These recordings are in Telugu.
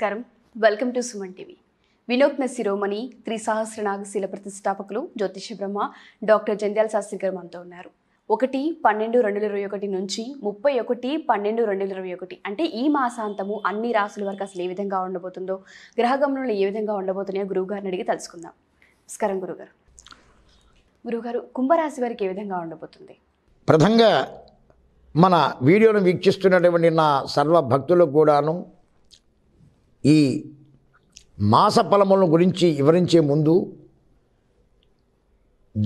నమస్కారం వెల్కమ్ టు సుమన్ టీవీ విలోక్న శిరోమణి త్రిసహస్రనాగశీల ప్రతిష్టాపకులు జ్యోతిష బ్రహ్మ డాక్టర్ జంధ్యాల శాస్త్రి గారు మనతో ఉన్నారు ఒకటి పన్నెండు రెండు ఇరవై ఒకటి నుంచి ముప్పై ఒకటి పన్నెండు రెండు ఇరవై ఒకటి అంటే ఈ మాసాంతము అన్ని రాసుల వరకు అసలు ఏ విధంగా ఉండబోతుందో గ్రహగమనంలో ఏ విధంగా ఉండబోతున్నాయో గురువుగారిని అడిగి తెలుసుకుందాం నమస్కారం గురుగారు గురుగారు కుంభరాశి వారికి ఏ విధంగా ఉండబోతుంది ప్రథంగా మన వీడియోను వీక్షిస్తున్నటువంటి నా సర్వ భక్తులకు కూడాను ఈ మాస ఫలములను గురించి వివరించే ముందు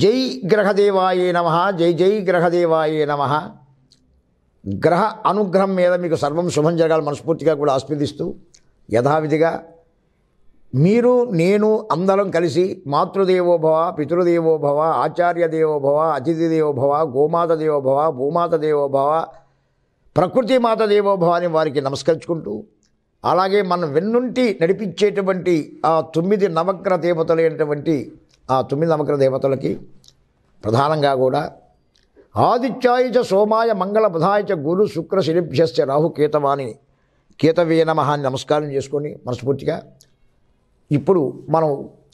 జై గ్రహదేవాయే నమ జై జై గ్రహదేవాయే నమ గ్రహ అనుగ్రహం మీద మీకు సర్వం శుభం జరగాలి మనస్ఫూర్తిగా కూడా ఆస్వాదిస్తూ యథావిధిగా మీరు నేను అందరం కలిసి మాతృదేవోభవ పితృదేవోభవ ఆచార్య దేవోభవ అతిథి దేవోభవ గోమాత దేవోభవ భూమాత దేవోభవ ప్రకృతి మాత అని వారికి నమస్కరించుకుంటూ అలాగే మనం వెన్నుంటి నడిపించేటువంటి ఆ తొమ్మిది నవగ్ర దేవతలైనటువంటి ఆ తొమ్మిది నవగ్ర దేవతలకి ప్రధానంగా కూడా ఆదిత్యాయ సోమాయ మంగళ బుధాయ గురు శుక్ర శిలిభ్యస్య రాహు కేతవాని కేతవే నమ అని నమస్కారం చేసుకొని మనస్ఫూర్తిగా ఇప్పుడు మనం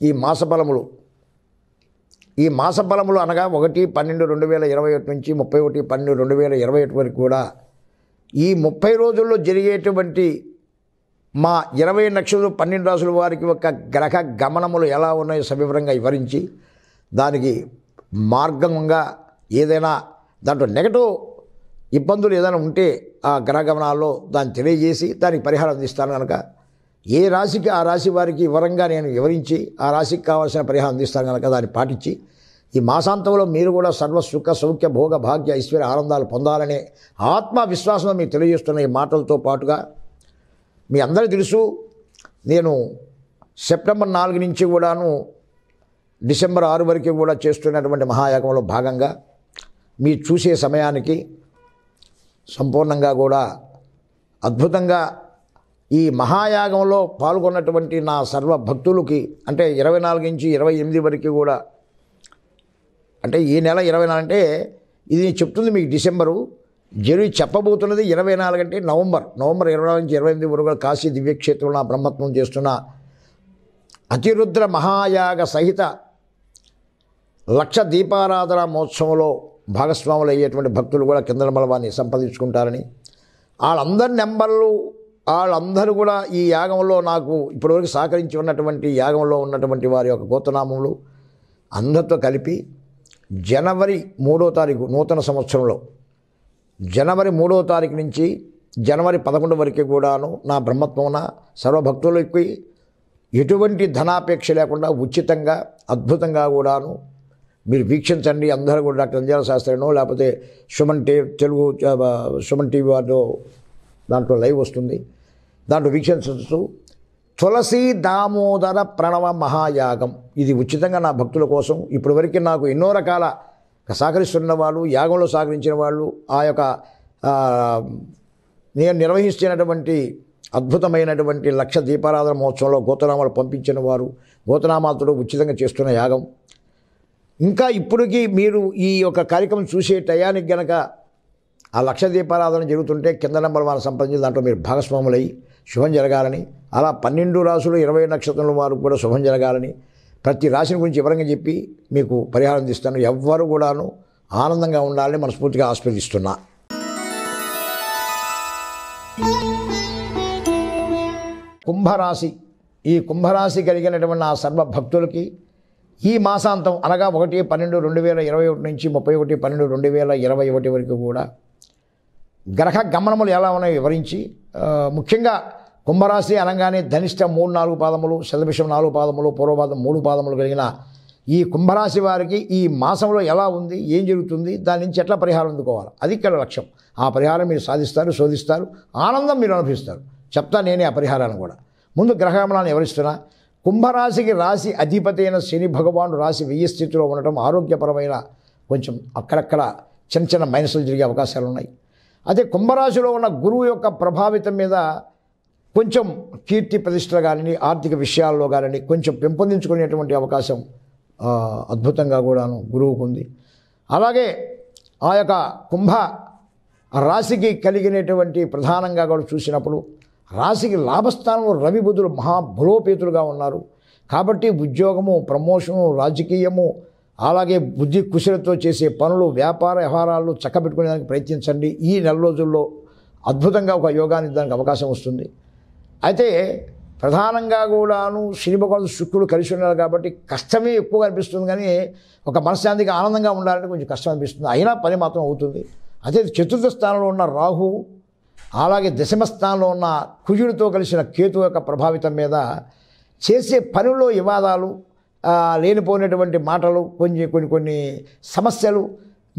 ఈ మాసఫలములు ఈ మాసఫలములు అనగా ఒకటి పన్నెండు రెండు వేల ఇరవై ఒకటి నుంచి ముప్పై ఒకటి పన్నెండు రెండు వేల ఇరవై ఒకటి వరకు కూడా ఈ ముప్పై రోజుల్లో జరిగేటువంటి మా ఇరవై నక్షత్రం పన్నెండు రాసుల వారికి ఒక గ్రహ గమనములు ఎలా ఉన్నాయో సవివరంగా వివరించి దానికి మార్గంగా ఏదైనా దాంట్లో నెగటివ్ ఇబ్బందులు ఏదైనా ఉంటే ఆ గ్రహ గమనాల్లో దాన్ని తెలియజేసి దానికి పరిహారం అందిస్తాను కనుక ఏ రాశికి ఆ రాశి వారికి వివరంగా నేను వివరించి ఆ రాశికి కావాల్సిన పరిహారం అందిస్తాను కనుక దాన్ని పాటించి ఈ మాసాంతంలో మీరు కూడా సర్వ సుఖ సౌఖ్య భోగ భాగ్య ఐశ్వర్య ఆనందాలు పొందాలనే ఆత్మవిశ్వాసంలో మీకు తెలియజేస్తున్న ఈ మాటలతో పాటుగా మీ అందరూ తెలుసు నేను సెప్టెంబర్ నాలుగు నుంచి కూడాను డిసెంబర్ ఆరు వరకు కూడా చేస్తున్నటువంటి మహాయాగంలో భాగంగా మీరు చూసే సమయానికి సంపూర్ణంగా కూడా అద్భుతంగా ఈ మహాయాగంలో పాల్గొన్నటువంటి నా సర్వ భక్తులకి అంటే ఇరవై నాలుగు నుంచి ఇరవై ఎనిమిది వరకు కూడా అంటే ఈ నెల ఇరవై నాలుగు అంటే ఇది చెప్తుంది మీకు డిసెంబరు జరిగి చెప్పబోతున్నది ఇరవై నాలుగు అంటే నవంబర్ నవంబర్ ఇరవై నుంచి ఇరవై ఎనిమిది వరకు కాశీ దివ్యక్షేత్రంలో బ్రహ్మత్వం చేస్తున్న అతిరుద్ర మహాయాగ సహిత లక్ష దీపారాధన మహోత్సవంలో భాగస్వాములు అయ్యేటువంటి భక్తులు కూడా కిందల బలవాన్ని సంపాదించుకుంటారని వాళ్ళందరి నెంబర్లు వాళ్ళందరూ కూడా ఈ యాగంలో నాకు ఇప్పటివరకు సహకరించి ఉన్నటువంటి యాగంలో ఉన్నటువంటి వారి యొక్క గోతనామములు అందరితో కలిపి జనవరి మూడో తారీఖు నూతన సంవత్సరంలో జనవరి మూడవ తారీఖు నుంచి జనవరి పదకొండు వరకు కూడాను నా బ్రహ్మత్వమున సర్వభక్తులకి ఎటువంటి ధనాపేక్ష లేకుండా ఉచితంగా అద్భుతంగా కూడాను మీరు వీక్షించండి అందరూ కూడా డాక్టర్ అంజాల శాస్త్రినో లేకపోతే సుమన్ టీ తెలుగు సుమన్ టీవీ వారు దాంట్లో లైవ్ వస్తుంది దాంట్లో వీక్షించవచ్చు తులసి దామోదర ప్రణవ మహాయాగం ఇది ఉచితంగా నా భక్తుల కోసం ఇప్పటివరకు నాకు ఎన్నో రకాల సహకరిస్తున్న వాళ్ళు యాగంలో సహకరించిన వాళ్ళు ఆ యొక్క నేను నిర్వహించినటువంటి అద్భుతమైనటువంటి లక్ష దీపారాధన మహోత్సవంలో గోతనామాలు పంపించిన వారు గోతనామాలతో ఉచితంగా చేస్తున్న యాగం ఇంకా ఇప్పటికీ మీరు ఈ యొక్క కార్యక్రమం చూసే టయానికి గనక ఆ లక్ష దీపారాధన జరుగుతుంటే కింద నెంబర్ వారు సంప్రదించిన దాంట్లో మీరు భాగస్వాములై శుభం జరగాలని అలా పన్నెండు రాసులు ఇరవై నక్షత్రం వారు కూడా శుభం జరగాలని ప్రతి రాశిని గురించి వివరంగా చెప్పి మీకు పరిహారం ఇస్తాను ఎవ్వరు కూడాను ఆనందంగా ఉండాలని మనస్ఫూర్తిగా ఆస్వాదిస్తున్నా కుంభరాశి ఈ కుంభరాశి కలిగినటువంటి ఆ సర్వ భక్తులకి ఈ మాసాంతం అనగా ఒకటి పన్నెండు రెండు వేల ఇరవై ఒకటి నుంచి ముప్పై ఒకటి పన్నెండు రెండు వేల ఇరవై ఒకటి వరకు కూడా గ్రహ గమనములు ఎలా ఉన్నాయో వివరించి ముఖ్యంగా కుంభరాశి అనగానే ధనిష్ట మూడు నాలుగు పాదములు శతభిషం నాలుగు పాదములు పూర్వపాదం మూడు పాదములు కలిగిన ఈ కుంభరాశి వారికి ఈ మాసంలో ఎలా ఉంది ఏం జరుగుతుంది దాని నుంచి ఎట్లా పరిహారం అందుకోవాలి అది ఇక్కడ లక్ష్యం ఆ పరిహారం మీరు సాధిస్తారు శోధిస్తారు ఆనందం మీరు అనుభవిస్తారు చెప్తా నేనే ఆ పరిహారాన్ని కూడా ముందు గ్రహగమనాన్ని ఎవరిస్తున్నా కుంభరాశికి రాశి అధిపతి అయిన శని భగవానుడు రాశి వెయ్యి స్థితిలో ఉండటం ఆరోగ్యపరమైన కొంచెం అక్కడక్కడ చిన్న చిన్న మైనసులు జరిగే అవకాశాలు ఉన్నాయి అదే కుంభరాశిలో ఉన్న గురువు యొక్క ప్రభావితం మీద కొంచెం కీర్తి ప్రతిష్టలు కానీ ఆర్థిక విషయాల్లో కానీ కొంచెం పెంపొందించుకునేటువంటి అవకాశం అద్భుతంగా కూడాను గురువుకుంది అలాగే ఆ యొక్క కుంభ రాశికి కలిగినటువంటి ప్రధానంగా కూడా చూసినప్పుడు రాశికి లాభస్థానంలో రవి బుధులు మహాబలోపేతులుగా ఉన్నారు కాబట్టి ఉద్యోగము ప్రమోషను రాజకీయము అలాగే బుద్ధి కుశలతో చేసే పనులు వ్యాపార వ్యవహారాలు చక్కబెట్టుకునేదానికి ప్రయత్నించండి ఈ నెల రోజుల్లో అద్భుతంగా ఒక యోగాన్ని దానికి అవకాశం వస్తుంది అయితే ప్రధానంగా కూడాను శనిభగవాను శుక్రుడు కలిసి ఉన్నారు కాబట్టి కష్టమే ఎక్కువగా అనిపిస్తుంది కానీ ఒక మనశ్శాంతికి ఆనందంగా ఉండాలంటే కొంచెం కష్టం అనిపిస్తుంది అయినా పని మాత్రం అవుతుంది అదే చతుర్థ స్థానంలో ఉన్న రాహు అలాగే దశమ స్థానంలో ఉన్న కుజుడితో కలిసిన కేతు యొక్క ప్రభావితం మీద చేసే పనుల్లో వివాదాలు లేనిపోయినటువంటి మాటలు కొన్ని కొన్ని కొన్ని సమస్యలు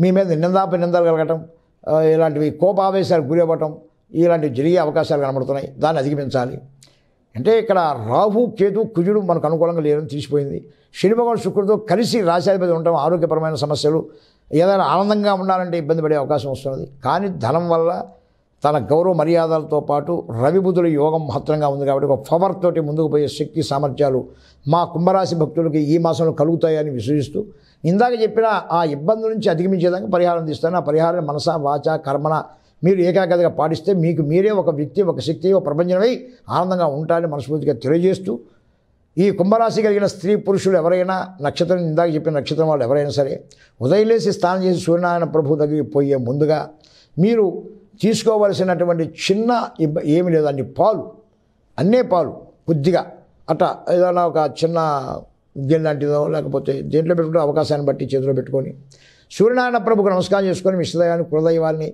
మీ మీద నిందాప నిందలు కలగటం ఇలాంటివి కోపావేశాలు గురి అవ్వటం ఇలాంటివి జరిగే అవకాశాలు కనబడుతున్నాయి దాన్ని అధిగమించాలి అంటే ఇక్కడ రాహు కేతు కుజుడు మనకు అనుకూలంగా లేదని తీసిపోయింది శని భగవాన్ శుక్రుడితో కలిసి రాశాధిపతి ఉండటం ఆరోగ్యపరమైన సమస్యలు ఏదైనా ఆనందంగా ఉండాలంటే ఇబ్బంది పడే అవకాశం వస్తున్నది కానీ ధనం వల్ల తన గౌరవ మర్యాదలతో పాటు రవిబుధుల యోగం మహత్తరంగా ఉంది కాబట్టి ఒక పవర్ తోటి ముందుకు పోయే శక్తి సామర్థ్యాలు మా కుంభరాశి భక్తులకి ఈ మాసంలో కలుగుతాయని విశ్వసిస్తూ ఇందాక చెప్పిన ఆ ఇబ్బంది నుంచి అధిగమించేదానికి పరిహారం తీస్తాను ఆ పరిహారం మనస వాచ కర్మన మీరు ఏకాగ్రతగా పాటిస్తే మీకు మీరే ఒక వ్యక్తి ఒక శక్తి ఒక ప్రపంచమై ఆనందంగా ఉంటారని మనస్ఫూర్తిగా తెలియజేస్తూ ఈ కుంభరాశి కలిగిన స్త్రీ పురుషులు ఎవరైనా నక్షత్రం ఇందాక చెప్పిన నక్షత్రం వాళ్ళు ఎవరైనా సరే ఉదయం లేసి స్నానం చేసి సూర్యనారాయణ ప్రభు దగ్గరికి పోయే ముందుగా మీరు తీసుకోవలసినటువంటి చిన్న ఏమి లేదండి పాలు అన్నే పాలు కొద్దిగా అట ఏదైనా ఒక చిన్న గిన్నె లాంటిదో లేకపోతే దేంట్లో పెట్టుకుంటే అవకాశాన్ని బట్టి చేతిలో పెట్టుకొని సూర్యనారాయణ ప్రభుకు నమస్కారం చేసుకొని మిశ్రదయాన్ని కులదైవాన్ని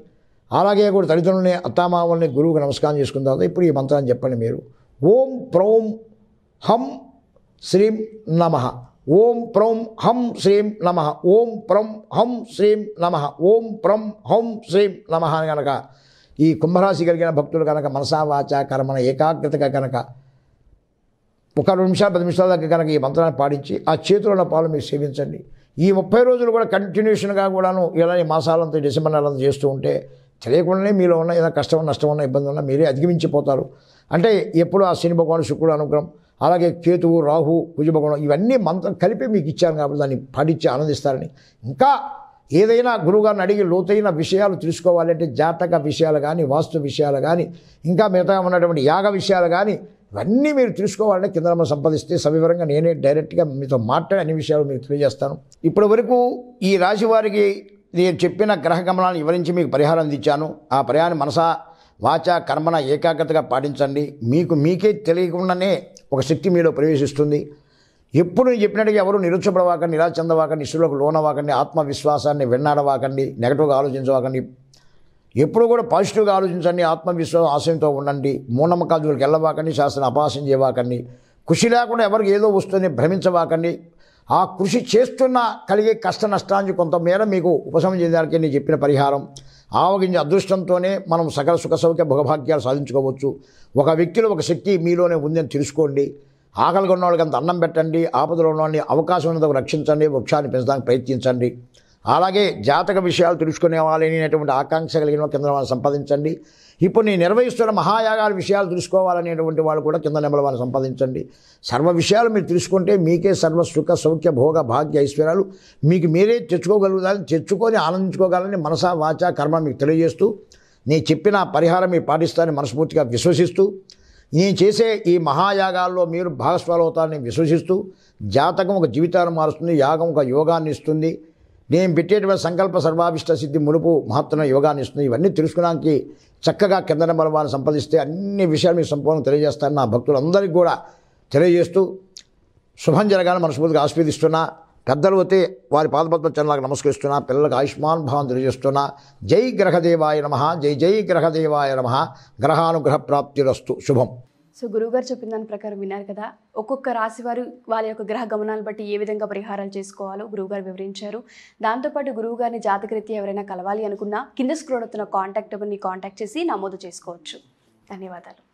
అలాగే కూడా తల్లిదండ్రులని అత్తామామల్ని గురువుకి నమస్కారం చేసుకున్న తర్వాత ఇప్పుడు ఈ మంత్రాన్ని చెప్పండి మీరు ఓం ప్రోం హం శ్రీం నమ ఓం ప్రం హం శ్రీం నమ ఓం ప్రం హం శ్రీం నమ ఓం ప్రం హం శ్రీం నమ అని కనుక ఈ కుంభరాశి కలిగిన భక్తులు కనుక మనసావాచ కర్మన ఏకాగ్రతగా కనుక ఒక రెండు నిమిషాలు పది నిమిషాల దగ్గర కనుక ఈ మంత్రాన్ని పాటించి ఆ చేతిలో ఉన్న పాలు మీరు సేవించండి ఈ ముప్పై రోజులు కూడా కంటిన్యూషన్గా కూడాను ఇలా మాసాలంతా డిసెంబర్ నెలంతా చేస్తూ ఉంటే తెలియకుండానే మీలో ఉన్న ఏదైనా కష్టం నష్టం ఉన్న ఇబ్బంది ఉన్నా మీరే అధిగమించిపోతారు అంటే ఎప్పుడు ఆ శని భగవాను శుక్రుడు అనుగ్రహం అలాగే కేతువు రాహు కుజ భగవాన్ ఇవన్నీ మంత్రం కలిపి మీకు ఇచ్చాను కాబట్టి దాన్ని పాటించి ఆనందిస్తారని ఇంకా ఏదైనా గురువుగారిని అడిగి లోతైన విషయాలు తెలుసుకోవాలంటే జాతక విషయాలు కానీ వాస్తు విషయాలు కానీ ఇంకా మిగతా ఉన్నటువంటి యాగ విషయాలు కానీ ఇవన్నీ మీరు తెలుసుకోవాలంటే కింద మనం సంపాదిస్తే సవివరంగా నేనే డైరెక్ట్గా మీతో మాట్లాడే అన్ని విషయాలు మీకు తెలియజేస్తాను ఇప్పటి వరకు ఈ రాశి వారికి నేను చెప్పిన గ్రహ గమనాలను వివరించి మీకు పరిహారం అందించాను ఆ పరిహారాన్ని మనస వాచ కర్మన ఏకాగ్రతగా పాటించండి మీకు మీకే తెలియకుండానే ఒక శక్తి మీలో ప్రవేశిస్తుంది ఎప్పుడు నేను చెప్పినట్టుగా ఎవరు నిరుత్సపడవాకండి ఇలా చెందవాకండి ఇష్టలకు లోనవాకండి ఆత్మవిశ్వాసాన్ని వెన్నాడవాకండి నెగటివ్గా ఆలోచించవాకండి ఎప్పుడు కూడా పాజిటివ్గా ఆలోచించండి ఆత్మవిశ్వాసం ఆశయంతో ఉండండి మూఢనమ్మకాల జోలికి వెళ్ళవాకండి శాస్త్రం అపాసం చేయవాకండి ఖుషి లేకుండా ఎవరికి ఏదో వస్తుంది భ్రమించవాకండి ఆ కృషి చేస్తున్న కలిగే కష్ట నష్టానికి కొంతమేర మీకు ఉపశమనం చెందడానికి నేను చెప్పిన పరిహారం ఆవగించ అదృష్టంతోనే మనం సకల సుఖ సౌఖ్య భోగభాగ్యాలు సాధించుకోవచ్చు ఒక వ్యక్తిలో ఒక శక్తి మీలోనే ఉందని తెలుసుకోండి ఆకలిగా ఉన్న వాళ్ళకి అంత అన్నం పెట్టండి ఆపదలో ఉన్న వాళ్ళని అవకాశం ఉన్నంత రక్షించండి వృక్షాన్ని పెంచడానికి ప్రయత్నించండి అలాగే జాతక విషయాలు తెలుసుకునే వాళ్ళనేటువంటి ఆకాంక్ష కలిగిన కింద వాళ్ళని సంపాదించండి ఇప్పుడు నేను నిర్వహిస్తున్న మహాయాగాల విషయాలు తెలుసుకోవాలనేటువంటి వాళ్ళు కూడా కింద నెంబర్ వాళ్ళని సంపాదించండి సర్వ విషయాలు మీరు తెలుసుకుంటే మీకే సర్వ సుఖ సౌఖ్య భోగ భాగ్య ఐశ్వర్యాలు మీకు మీరే తెచ్చుకోగలుగుతారని తెచ్చుకొని ఆనందించుకోగలని మనసా వాచ కర్మ మీకు తెలియజేస్తూ నేను చెప్పిన పరిహారం మీరు పాటిస్తారని మనస్ఫూర్తిగా విశ్వసిస్తూ నేను చేసే ఈ మహాయాగాల్లో మీరు భాగస్వామి అవుతారని విశ్వసిస్తూ జాతకం ఒక జీవితాన్ని మారుస్తుంది యాగం ఒక యోగాన్ని ఇస్తుంది నేను పెట్టేటువంటి సంకల్ప సర్వాభిష్ట సిద్ధి మునుపు మహత్తరం యోగాన్ని ఇస్తుంది ఇవన్నీ తెలుసుకోవడానికి చక్కగా కింద నెంబర్ వారిని సంపాదిస్తే అన్ని విషయాలు మీకు సంపూర్ణ తెలియజేస్తాను నా భక్తులందరికీ కూడా తెలియజేస్తూ శుభం జరగాలని మనస్ఫూర్తిగా ఆస్వాదిస్తున్నా పెద్దలు అయితే వారి పాదపద్మ చరణాలకు నమస్కరిస్తున్నా పిల్లలకు ఆయుష్మాన్ భావం తెలియజేస్తున్నా జై గ్రహదేవాయ నమ జై జై గ్రహదేవాయ నమ గ్రహానుగ్రహ ప్రాప్తిరస్తు శుభం సో గురువుగారు చెప్పిన దాని ప్రకారం విన్నారు కదా ఒక్కొక్క రాశి వారు వాళ్ళ యొక్క గ్రహ గమనాలు బట్టి ఏ విధంగా పరిహారాలు చేసుకోవాలో గురువుగారు వివరించారు దాంతోపాటు గురువుగారిని జాతకరీత్యా ఎవరైనా కలవాలి అనుకున్నా కింద స్క్రోడ్ అవుతున్న కాంటాక్ట్ నెంబర్ని కాంటాక్ట్ చేసి నమోదు చేసుకోవచ్చు ధన్యవాదాలు